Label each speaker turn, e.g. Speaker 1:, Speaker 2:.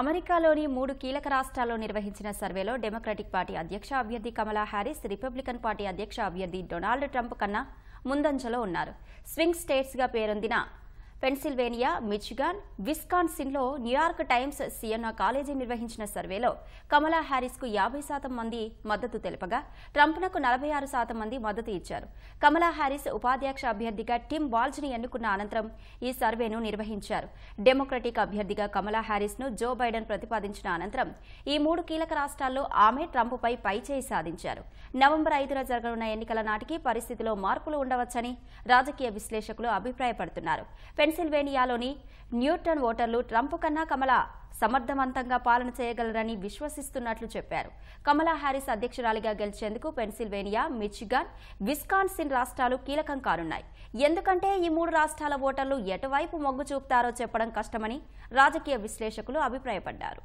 Speaker 1: అమెరికాలోని మూడు కీలక రాష్ట్రాల్లో నిర్వహించిన సర్వేలో డెమోక్రటిక్ పార్టీ అధ్యక్ష అభ్యర్థి కమలా హ్యారిస్ రిపబ్లికన్ పార్టీ అధ్యక్ష అభ్యర్థి డొనాల్డ్ ట్రంప్ కన్నా ముందంజలో ఉన్నారు స్వింగ్ స్టేట్స్గా పేరొందిన Pennsylvania Michigan విస్కాన్సిన్లో New York times సియన్నా college నిర్వహించిన సర్వేలో కమలా హ్యారీస్కు యాభై శాతం మంది మద్దతు తెలిపగా ట్రంప్నకు నలభై ఆరు శాతం మంది మద్దతు ఇచ్చారు కమలా హ్యారిస్ ఉపాధ్యక్ష అభ్యర్థిగా టిమ్ వాల్జ్ని ఎన్నుకున్న అనంతరం ఈ సర్వేను నిర్వహించారు డెమోక్రటిక్ అభ్యర్థిగా కమలా హ్యారీస్ను జో బైడెన్ ప్రతిపాదించిన అనంతరం ఈ మూడు కీలక రాష్ట్రాల్లో ఆమె ట్రంప్పై పైచేయి సాధించారు నవంబర్ ఐదున జరగనున్న ఎన్నికల నాటికి పరిస్థితిలో మార్పులు ఉండవచ్చని రాజకీయ విశ్లేషకులు అభిప్రాయపడుతున్నారు పెన్సిల్వేనియాలోని న్యూటన్ ఓటర్లు ట్రంప్ కన్నా కమల సమర్థవంతంగా పాలన చేయగలరని విశ్వసిస్తున్నట్లు చెప్పారు కమలా హ్యారిస్ అధ్యక్షురాలిగా గెలిచేందుకు పెన్సిల్వేనియా మిచిగాన్ విస్కాన్సిన్ రాష్ట్రాలు కీలకం కానున్నాయి ఎందుకంటే ఈ మూడు రాష్ట్రాల ఓటర్లు ఎటువైపు మొగ్గు చూపుతారో చెప్పడం కష్టమని రాజకీయ విశ్లేషకులు అభిప్రాయపడ్డారు